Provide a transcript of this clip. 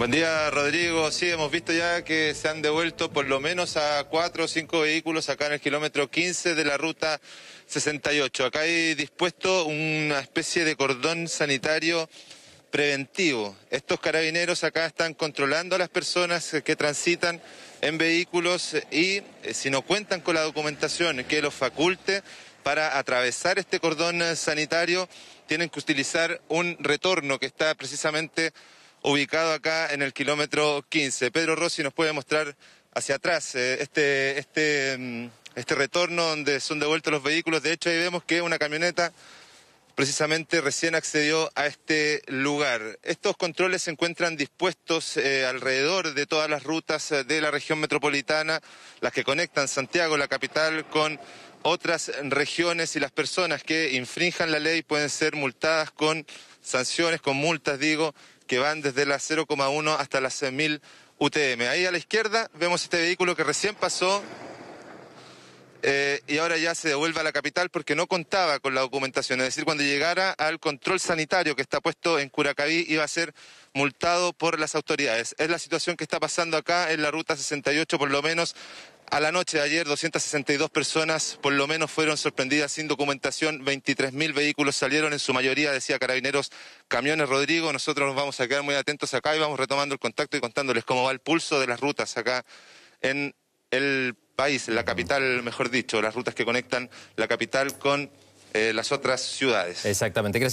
Buen día, Rodrigo. Sí, hemos visto ya que se han devuelto por lo menos a cuatro o cinco vehículos acá en el kilómetro 15 de la ruta 68. Acá hay dispuesto una especie de cordón sanitario preventivo. Estos carabineros acá están controlando a las personas que transitan en vehículos y eh, si no cuentan con la documentación que los faculte para atravesar este cordón sanitario, tienen que utilizar un retorno que está precisamente ubicado acá en el kilómetro 15. Pedro Rossi nos puede mostrar hacia atrás eh, este, este, mm, este retorno donde son devueltos los vehículos. De hecho, ahí vemos que una camioneta precisamente recién accedió a este lugar. Estos controles se encuentran dispuestos eh, alrededor de todas las rutas eh, de la región metropolitana, las que conectan Santiago, la capital, con otras regiones y las personas que infrinjan la ley pueden ser multadas con sanciones, con multas, digo, que van desde la 0,1 hasta la 100.000 UTM. Ahí a la izquierda vemos este vehículo que recién pasó eh, y ahora ya se devuelve a la capital porque no contaba con la documentación. Es decir, cuando llegara al control sanitario que está puesto en Curacaví, iba a ser multado por las autoridades. Es la situación que está pasando acá en la ruta 68, por lo menos a la noche de ayer, 262 personas por lo menos fueron sorprendidas sin documentación, 23.000 vehículos salieron, en su mayoría, decía Carabineros, camiones Rodrigo. Nosotros nos vamos a quedar muy atentos acá y vamos retomando el contacto y contándoles cómo va el pulso de las rutas acá en el país, la capital, mejor dicho, las rutas que conectan la capital con eh, las otras ciudades. Exactamente. Gracias.